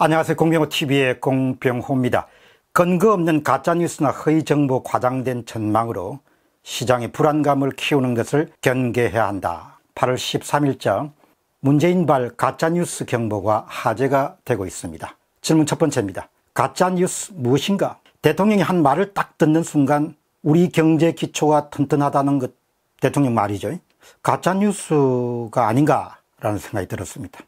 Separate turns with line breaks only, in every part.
안녕하세요. 공병호TV의 공병호입니다. 근거 없는 가짜뉴스나 허위 정보 과장된 전망으로 시장의 불안감을 키우는 것을 경계해야 한다. 8월 13일자 문재인발 가짜뉴스 경보가 화제가 되고 있습니다. 질문 첫 번째입니다. 가짜뉴스 무엇인가? 대통령이 한 말을 딱 듣는 순간 우리 경제 기초가 튼튼하다는 것 대통령 말이죠. 가짜뉴스가 아닌가라는 생각이 들었습니다.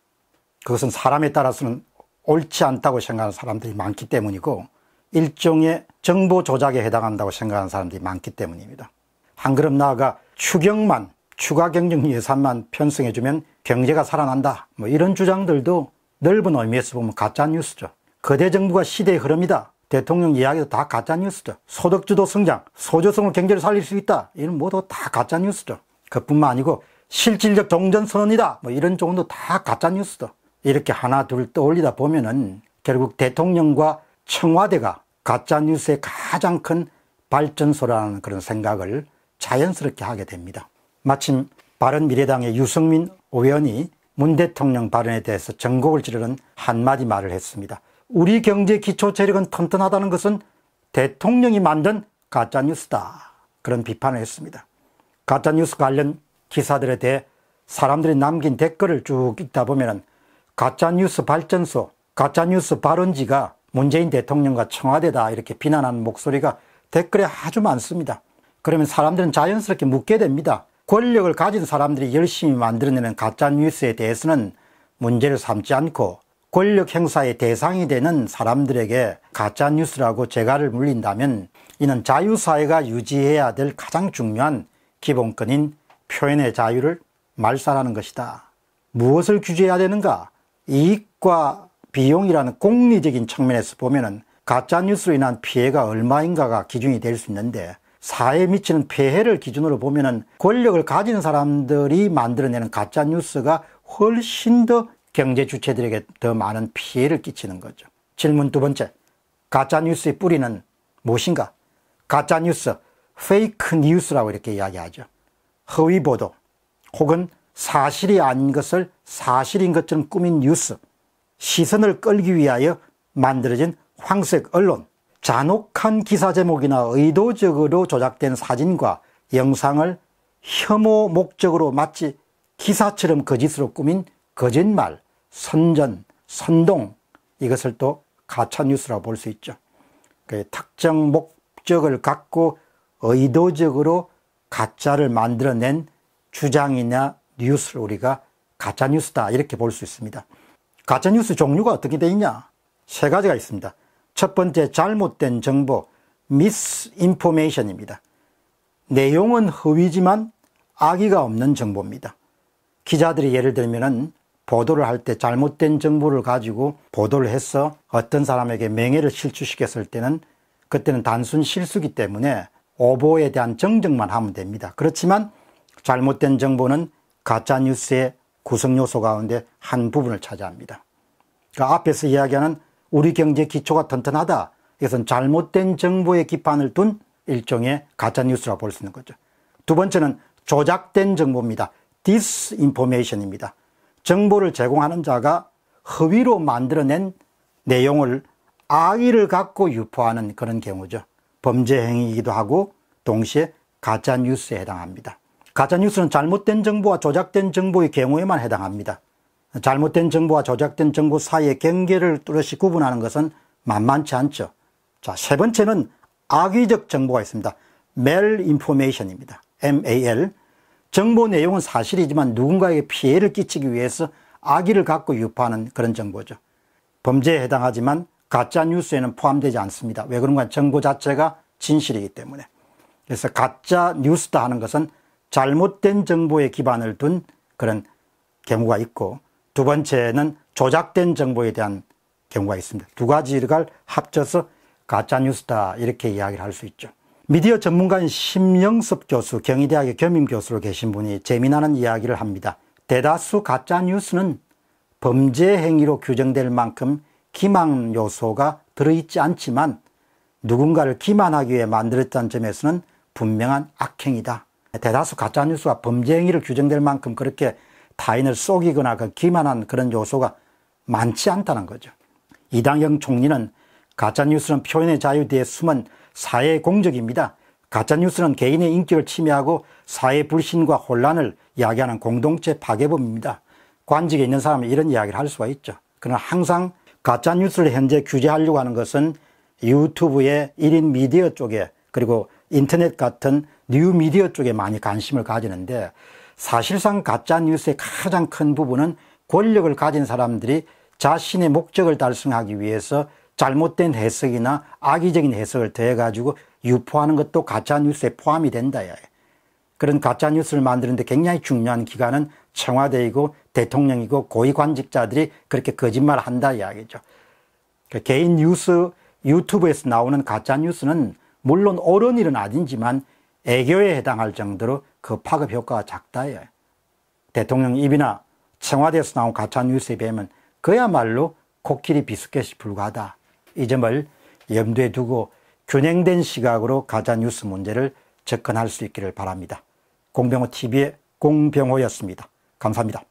그것은 사람에 따라서는 옳지 않다고 생각하는 사람들이 많기 때문이고 일종의 정보 조작에 해당한다고 생각하는 사람들이 많기 때문입니다. 한 걸음 나아가 추경만, 추가 경정 예산만 편성해주면 경제가 살아난다. 뭐 이런 주장들도 넓은 의미에서 보면 가짜뉴스죠. 거대 정부가 시대의 흐름이다. 대통령 이야기도 다 가짜뉴스죠. 소득주도 성장, 소조성을 경제를 살릴 수 있다. 이런 모두 다 가짜뉴스죠. 그뿐만 아니고 실질적 종전선언이다. 뭐 이런 쪽은도 다 가짜뉴스죠. 이렇게 하나 둘 떠올리다 보면은 결국 대통령과 청와대가 가짜뉴스의 가장 큰 발전소라는 그런 생각을 자연스럽게 하게 됩니다. 마침 바른미래당의 유승민 의원이 문 대통령 발언에 대해서 전곡을 지르는 한마디 말을 했습니다. 우리 경제 기초 체력은 튼튼하다는 것은 대통령이 만든 가짜뉴스다. 그런 비판을 했습니다. 가짜뉴스 관련 기사들에 대해 사람들이 남긴 댓글을 쭉 읽다 보면 가짜뉴스 발전소, 가짜뉴스 발언지가 문재인 대통령과 청와대다 이렇게 비난하는 목소리가 댓글에 아주 많습니다. 그러면 사람들은 자연스럽게 묻게 됩니다. 권력을 가진 사람들이 열심히 만들어내는 가짜뉴스에 대해서는 문제를 삼지 않고 권력 행사의 대상이 되는 사람들에게 가짜뉴스라고 재갈을 물린다면 이는 자유사회가 유지해야 될 가장 중요한 기본권인 표현의 자유를 말살하는 것이다. 무엇을 규제해야 되는가? 이익과 비용이라는 공리적인 측면에서 보면은 가짜뉴스로 인한 피해가 얼마인가가 기준이 될 수 있는데 사회에 미치는 폐해를 기준으로 보면은 권력을 가진 사람들이 만들어내는 가짜뉴스가 훨씬 더 경제 주체들에게 더 많은 피해를 끼치는 거죠. 질문 두 번째. 가짜뉴스의 뿌리는 무엇인가? 가짜뉴스, 페이크 뉴스라고 이렇게 이야기하죠. 허위 보도 혹은 사실이 아닌 것을 사실인 것처럼 꾸민 뉴스, 시선을 끌기 위하여 만들어진 황색 언론, 잔혹한 기사 제목이나 의도적으로 조작된 사진과 영상을 혐오 목적으로 마치 기사처럼 거짓으로 꾸민 거짓말, 선전, 선동 이것을 또가짜뉴스라볼수 있죠. 그 특정 목적을 갖고 의도적으로 가짜를 만들어낸 주장이나 뉴스를 우리가 가짜뉴스다 이렇게 볼 수 있습니다. 가짜뉴스 종류가 어떻게 되어 있냐? 세 가지가 있습니다. 첫 번째 잘못된 정보, 미스인포메이션입니다. 내용은 허위지만 악의가 없는 정보입니다. 기자들이 예를 들면 은 보도를 할 때 잘못된 정보를 가지고 보도를 해서 어떤 사람에게 명예를 실추시켰을 때는 그때는 단순 실수기 때문에 오보에 대한 정정만 하면 됩니다. 그렇지만 잘못된 정보는 가짜뉴스의 구성요소 가운데 한 부분을 차지합니다. 그 앞에서 이야기하는 우리 경제 기초가 튼튼하다. 이것은 잘못된 정보의 기판을둔 일종의 가짜뉴스라 볼수 있는 거죠. 두 번째는 조작된 정보입니다. 디스인포메이션입니다 정보를 제공하는 자가 허위로 만들어낸 내용을 악의를 갖고 유포하는 그런 경우죠. 범죄 행위이기도 하고 동시에 가짜뉴스에 해당합니다. 가짜뉴스는 잘못된 정보와 조작된 정보의 경우에만 해당합니다. 잘못된 정보와 조작된 정보 사이의 경계를 뚜렷이 구분하는 것은 만만치 않죠. 자, 세 번째는 악의적 정보가 있습니다. mal information입니다. MAL. 정보 내용은 사실이지만 누군가에게 피해를 끼치기 위해서 악의를 갖고 유포하는 그런 정보죠. 범죄에 해당하지만 가짜 뉴스에는 포함되지 않습니다. 왜 그런가? 정보 자체가 진실이기 때문에. 그래서 가짜 뉴스다 하는 것은 잘못된 정보에 기반을 둔 그런 경우가 있고 두 번째는 조작된 정보에 대한 경우가 있습니다. 두 가지를 합쳐서 가짜뉴스다 이렇게 이야기를 할 수 있죠. 미디어 전문가인 심영섭 교수, 경희대학의 겸임 교수로 계신 분이 재미나는 이야기를 합니다. 대다수 가짜뉴스는 범죄 행위로 규정될 만큼 기망 요소가 들어있지 않지만 누군가를 기만하기 위해 만들었다는 점에서는 분명한 악행이다. 대다수 가짜뉴스와 범죄 행위를 규정될 만큼 그렇게 타인을 속이거나 그 기만한 그런 요소가 많지 않다는 거죠. 이당영 총리는 가짜뉴스는 표현의 자유 뒤에 숨은 사회의 공적입니다. 가짜뉴스는 개인의 인격을 침해하고 사회 불신과 혼란을 이야기하는 공동체 파괴범입니다. 관직에 있는 사람은 이런 이야기를 할 수가 있죠. 그러나 항상 가짜뉴스를 현재 규제하려고 하는 것은 유튜브의 1인 미디어 쪽에 그리고 인터넷 같은 뉴미디어 쪽에 많이 관심을 가지는데 사실상 가짜뉴스의 가장 큰 부분은 권력을 가진 사람들이 자신의 목적을 달성하기 위해서 잘못된 해석이나 악의적인 해석을 더해가지고 유포하는 것도 가짜뉴스에 포함이 된다. 그런 가짜뉴스를 만드는데 굉장히 중요한 기관은 청와대이고 대통령이고 고위 관직자들이 그렇게 거짓말을 한다 이야기죠. 그 개인 뉴스 유튜브에서 나오는 가짜뉴스는 물론 옳은 일은 아니지만 애교에 해당할 정도로 그 파급 효과가 작다예요. 대통령 입이나 청와대에서 나온 가짜뉴스에 비하면 그야말로 코끼리 비스켓이 불과하다. 이 점을 염두에 두고 균형된 시각으로 가짜뉴스 문제를 접근할 수 있기를 바랍니다. 공병호 TV의 공병호였습니다. 감사합니다.